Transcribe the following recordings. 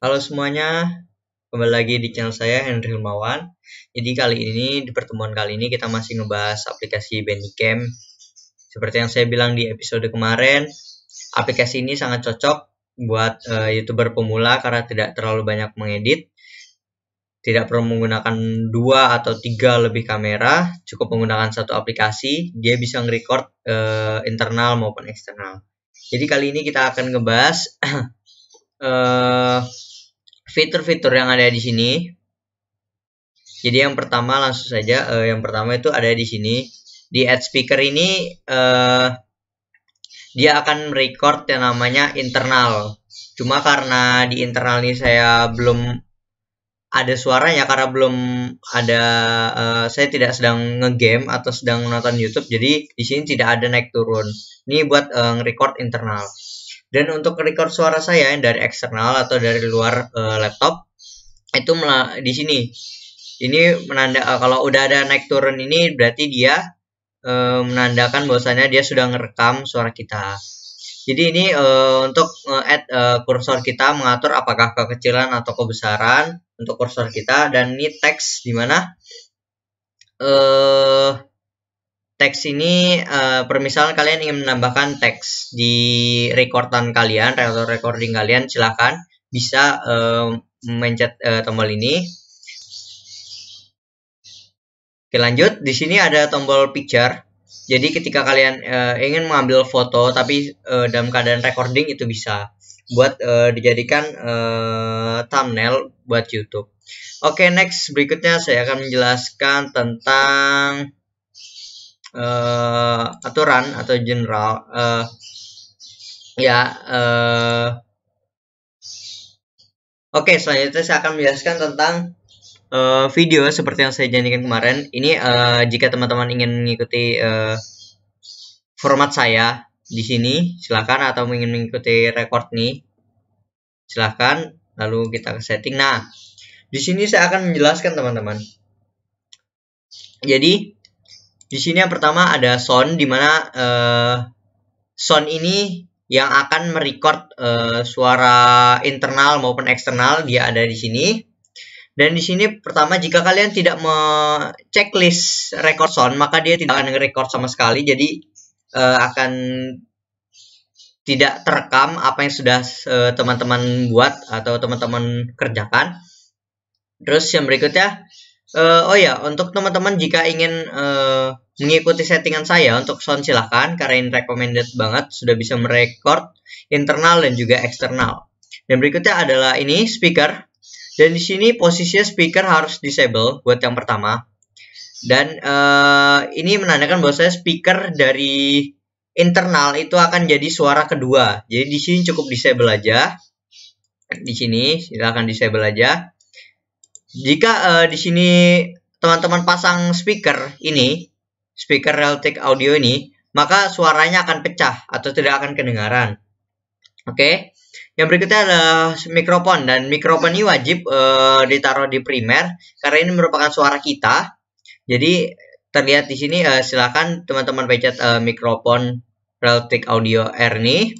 Halo semuanya, kembali lagi di channel saya Henry Hilmawan. Jadi kali ini di pertemuan kali ini kita masih ngebahas aplikasi Bandicam. Seperti yang saya bilang di episode kemarin, aplikasi ini sangat cocok buat uh, youtuber pemula karena tidak terlalu banyak mengedit, tidak perlu menggunakan dua atau tiga lebih kamera, cukup menggunakan satu aplikasi, dia bisa ngerekord uh, eh, internal maupun eksternal. Jadi kali ini kita akan ngebahas uh, fitur-fitur yang ada di sini. Jadi yang pertama langsung saja, uh, yang pertama itu ada di sini. Di ad speaker ini uh, dia akan record yang namanya internal. Cuma karena di internal ini saya belum ada suaranya karena belum ada uh, saya tidak sedang ngegame atau sedang nonton YouTube jadi di sini tidak ada naik turun ini buat uh, record internal dan untuk record suara saya yang dari eksternal atau dari luar e, laptop itu di sini. Ini menanda eh, kalau udah ada naik turun ini berarti dia e, menandakan bahwasanya dia sudah ngerekam suara kita. Jadi ini e, untuk e, add e, kursor kita mengatur apakah kekecilan atau kebesaran untuk kursor kita dan ini teks di mana uh, Teks ini uh, eh, permisalan kalian ingin menambahkan teks di recordan kalian atau recording kalian silahkan bisa uh, mencet uh, tombol ini. Oke lanjut, di sini ada tombol picture. Jadi ketika kalian uh, ingin mengambil foto tapi uh, dalam keadaan recording itu bisa buat uh, dijadikan uh, thumbnail buat YouTube. Oke, okay, next berikutnya saya akan menjelaskan tentang uh, aturan atau general uh, ya uh, oke okay, selanjutnya saya akan menjelaskan tentang uh, video seperti yang saya janjikan kemarin ini uh, jika teman-teman ingin mengikuti uh, format saya di sini silahkan atau ingin mengikuti record nih silahkan lalu kita ke setting nah di sini saya akan menjelaskan teman-teman jadi di sini yang pertama ada sound dimana mana uh, sound ini yang akan merecord uh, suara internal maupun eksternal dia ada di sini. Dan di sini pertama jika kalian tidak checklist record sound maka dia tidak akan record sama sekali jadi uh, akan tidak terekam apa yang sudah teman-teman uh, teman -teman buat atau teman-teman kerjakan. Terus yang berikutnya Uh, oh ya, untuk teman-teman jika ingin uh, mengikuti settingan saya untuk sound silahkan karena ini recommended banget sudah bisa merekord internal dan juga eksternal. Dan berikutnya adalah ini speaker. Dan di sini posisi speaker harus disable buat yang pertama. Dan uh, ini menandakan bahwa saya speaker dari internal itu akan jadi suara kedua. Jadi di sini cukup disable aja. Di sini silahkan disable aja. Jika uh, di sini teman-teman pasang speaker ini, speaker Realtek Audio ini, maka suaranya akan pecah atau tidak akan kedengaran. Oke. Okay? Yang berikutnya adalah mikrofon dan mikrofon ini wajib uh, ditaruh di primer karena ini merupakan suara kita. Jadi terlihat di sini uh, silakan teman-teman pencet uh, mikrofon Realtek Audio R ini.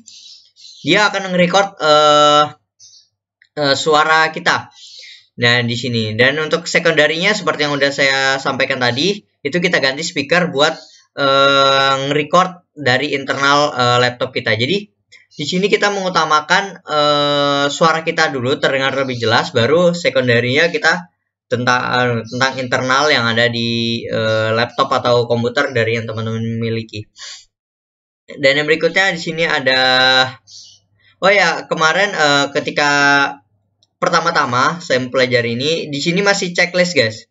Dia akan nge uh, uh, suara kita. Nah, di sini. Dan untuk sekundernya seperti yang udah saya sampaikan tadi, itu kita ganti speaker buat uh, eh, record dari internal uh, laptop kita. Jadi, di sini kita mengutamakan uh, suara kita dulu terdengar lebih jelas, baru sekundernya kita tentang uh, tentang internal yang ada di uh, laptop atau komputer dari yang teman-teman miliki. Dan yang berikutnya di sini ada Oh ya, kemarin uh, ketika pertama-tama saya mempelajari ini di sini masih checklist guys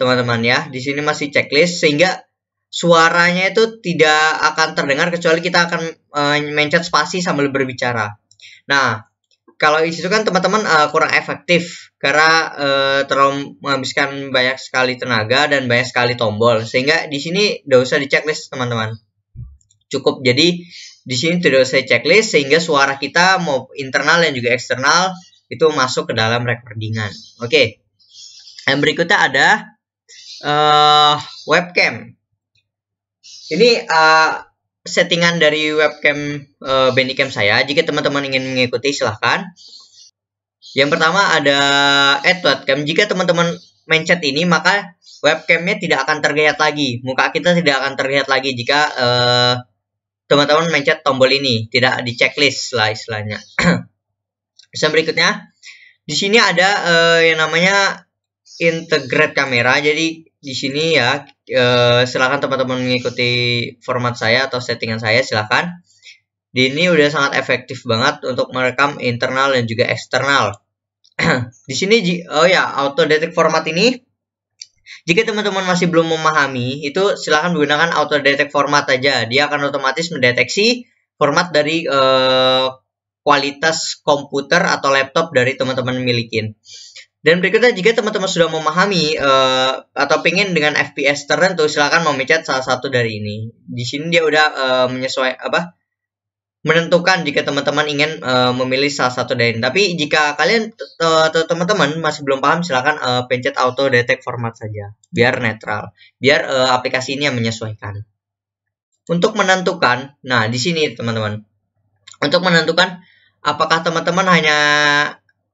teman-teman ya di sini masih checklist sehingga suaranya itu tidak akan terdengar kecuali kita akan uh, mencet spasi sambil berbicara nah kalau di situ kan teman-teman uh, kurang efektif karena uh, terlalu menghabiskan banyak sekali tenaga dan banyak sekali tombol sehingga di sini tidak usah di checklist teman-teman cukup jadi di sini tidak usah checklist sehingga suara kita mau internal dan juga eksternal itu masuk ke dalam recordingan. Oke. Okay. Yang berikutnya ada uh, webcam. Ini uh, settingan dari webcam uh, Bandicam saya. Jika teman-teman ingin mengikuti silahkan. Yang pertama ada add webcam. Jika teman-teman mencet ini maka webcamnya tidak akan terlihat lagi. Muka kita tidak akan terlihat lagi jika uh, teman-teman mencet tombol ini. Tidak di checklist lah istilahnya. Pesan berikutnya, di sini ada uh, yang namanya integrate kamera. Jadi di sini ya, uh, silakan teman-teman mengikuti format saya atau settingan saya silakan. Di ini udah sangat efektif banget untuk merekam internal dan juga eksternal. di sini oh ya auto detect format ini jika teman-teman masih belum memahami, itu silahkan gunakan auto detect format aja. Dia akan otomatis mendeteksi format dari uh, kualitas komputer atau laptop dari teman-teman milikin. Dan berikutnya jika teman-teman sudah memahami uh, atau pengen dengan FPS tertentu silakan memecat salah satu dari ini. Di sini dia udah uh, eh, menyesuaikan apa? menentukan jika teman-teman ingin uh, memilih salah satu dari ini. Tapi jika kalian atau teman-teman masih belum paham, silakan uh, pencet auto detect format saja, biar netral, biar uh, aplikasi ini yang menyesuaikan. Untuk menentukan, nah di sini teman-teman, untuk menentukan Apakah teman-teman hanya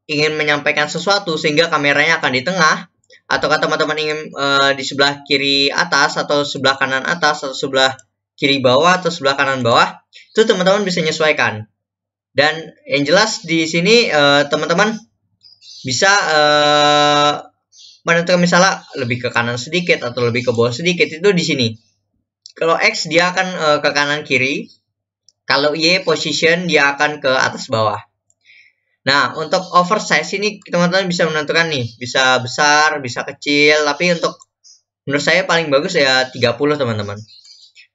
ingin menyampaikan sesuatu sehingga kameranya akan di tengah ataukah teman-teman ingin uh, di sebelah kiri atas atau sebelah kanan atas atau sebelah kiri bawah atau sebelah kanan bawah itu teman-teman bisa menyesuaikan dan yang jelas di sini eh, teman-teman bisa uh, menentukan misalnya lebih ke kanan sedikit atau lebih ke bawah sedikit itu di sini kalau X dia akan uh, ke kanan kiri kalau Y position dia akan ke atas bawah. Nah, untuk oversize ini teman-teman bisa menentukan nih, bisa besar, bisa kecil, tapi untuk menurut saya paling bagus ya 30 teman-teman.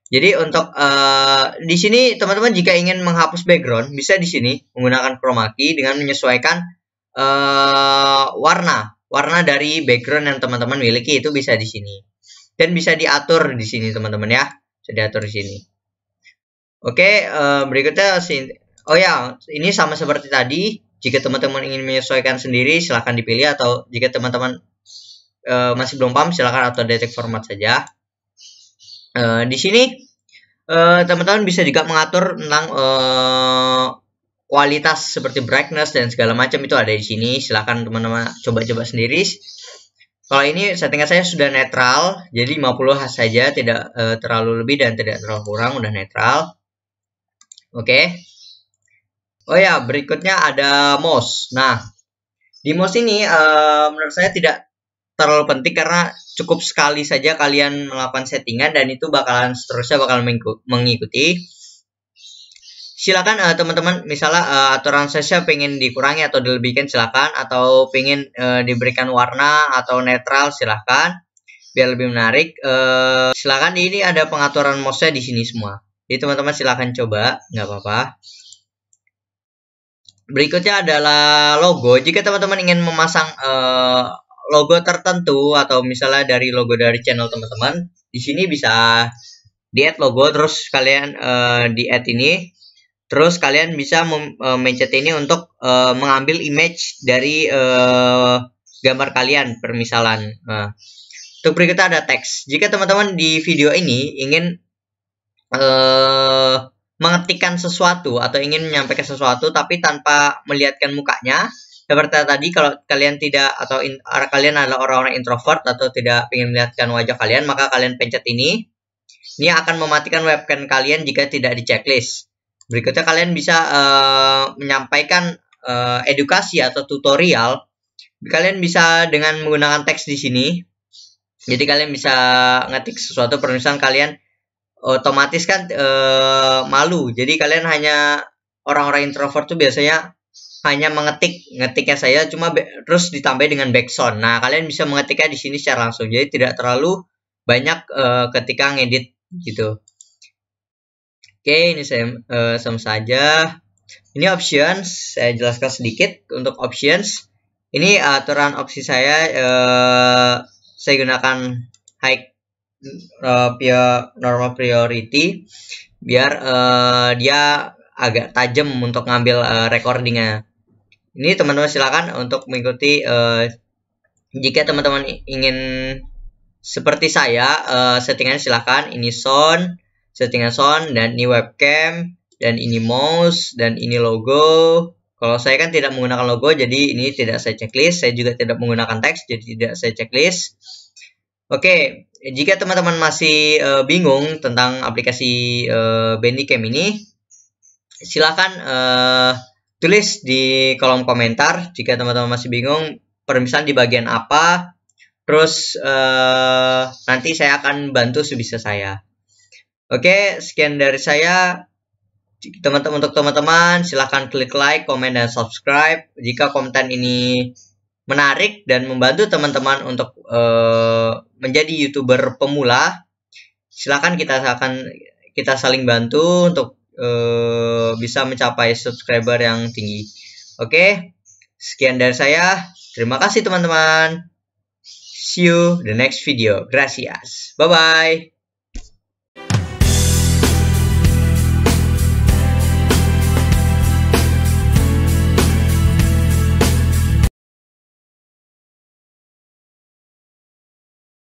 Jadi untuk uh, di sini teman-teman jika ingin menghapus background bisa di sini menggunakan chroma key dengan menyesuaikan uh, warna warna dari background yang teman-teman miliki itu bisa di sini dan bisa diatur di sini teman-teman ya bisa diatur di sini. Oke, eh, berikutnya sih Oh ya, ini sama seperti tadi. Jika teman-teman ingin menyesuaikan sendiri, silahkan dipilih atau jika teman-teman eh, masih belum paham, silahkan atau detect format saja. Eh, di sini teman-teman bisa juga mengatur tentang kualitas seperti brightness dan segala macam itu ada di sini. Silahkan teman-teman coba-coba sendiri. Kalau ini settingan saya sudah netral, jadi 50 saja, tidak terlalu lebih dan tidak terlalu kurang, udah netral. Oke. Okay. Oh ya, berikutnya ada mouse. Nah, di mouse ini uh, menurut saya tidak terlalu penting karena cukup sekali saja kalian melakukan settingan dan itu bakalan seterusnya bakal mengikuti. Silakan uh, teman-teman, misalnya uh, aturan saya pengen dikurangi atau dilebihkan silakan atau pengen uh, diberikan warna atau netral silakan biar lebih menarik. Uh, silakan ini ada pengaturan mouse-nya di sini semua. Jadi teman-teman silahkan coba, nggak apa-apa. Berikutnya adalah logo. Jika teman-teman ingin memasang uh, logo tertentu atau misalnya dari logo dari channel teman-teman, di sini bisa di add logo terus kalian uh, eh, di add ini terus kalian bisa eh, mencet ini untuk uh, mengambil image dari uh, gambar kalian permisalan nah. untuk berikutnya ada teks jika teman-teman di video ini ingin uh, mengetikkan sesuatu atau ingin menyampaikan sesuatu tapi tanpa melihatkan mukanya seperti tadi kalau kalian tidak atau in, kalian adalah orang-orang introvert atau tidak ingin melihatkan wajah kalian maka kalian pencet ini ini akan mematikan webcam kalian jika tidak di checklist berikutnya kalian bisa uh, menyampaikan uh, edukasi atau tutorial kalian bisa dengan menggunakan teks di sini jadi kalian bisa ngetik sesuatu permisalan kalian otomatis kan e, malu jadi kalian hanya orang-orang introvert tuh biasanya hanya mengetik ngetiknya saya cuma terus ditambah dengan backsound nah kalian bisa mengetiknya di sini secara langsung jadi tidak terlalu banyak e, ketika ngedit gitu Oke, ini saya e, eh, sama saja. Ini options, saya jelaskan sedikit untuk options. Ini aturan opsi saya, e, saya gunakan high uh, normal priority biar uh, dia agak tajam untuk ngambil uh, recordingnya. Ini teman-teman silakan untuk mengikuti uh, jika teman-teman ingin seperti saya uh, settingan silakan ini sound, settingan sound dan ini webcam dan ini mouse dan ini logo. Kalau saya kan tidak menggunakan logo jadi ini tidak saya checklist, saya juga tidak menggunakan teks jadi tidak saya checklist. Oke, okay. Eh, jika teman-teman masih uh, bingung tentang aplikasi uh, Bandicam ini, silahkan uh, tulis di kolom komentar jika teman-teman masih bingung permisan di bagian apa. Terus uh, nanti saya akan bantu sebisa saya. Oke, sekian dari saya. Teman-teman untuk teman-teman silahkan klik like, komen dan subscribe jika konten ini menarik dan membantu teman-teman untuk uh, menjadi youtuber pemula silahkan kita akan kita saling bantu untuk uh, bisa mencapai subscriber yang tinggi oke sekian dari saya terima kasih teman-teman see you the next video gracias bye bye